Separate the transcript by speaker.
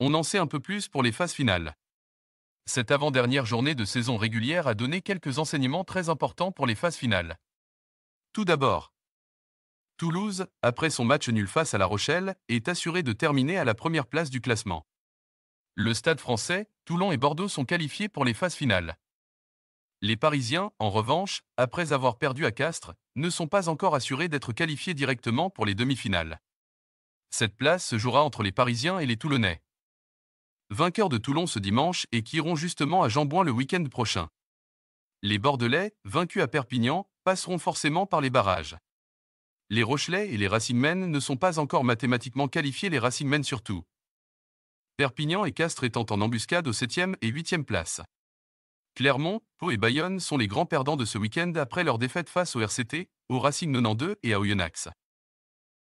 Speaker 1: On en sait un peu plus pour les phases finales. Cette avant-dernière journée de saison régulière a donné quelques enseignements très importants pour les phases finales. Tout d'abord, Toulouse, après son match nul face à La Rochelle, est assuré de terminer à la première place du classement. Le Stade français, Toulon et Bordeaux sont qualifiés pour les phases finales. Les Parisiens, en revanche, après avoir perdu à Castres, ne sont pas encore assurés d'être qualifiés directement pour les demi-finales. Cette place se jouera entre les Parisiens et les Toulonnais vainqueurs de Toulon ce dimanche et qui iront justement à Jambouin le week-end prochain. Les Bordelais, vaincus à Perpignan, passeront forcément par les barrages. Les Rochelais et les Racingmen ne sont pas encore mathématiquement qualifiés, les Racingmen surtout. Perpignan et Castres étant en embuscade aux 7e et 8e places. Clermont, Pau et Bayonne sont les grands perdants de ce week-end après leur défaite face au RCT, au Racing 92 et à Oyonnax.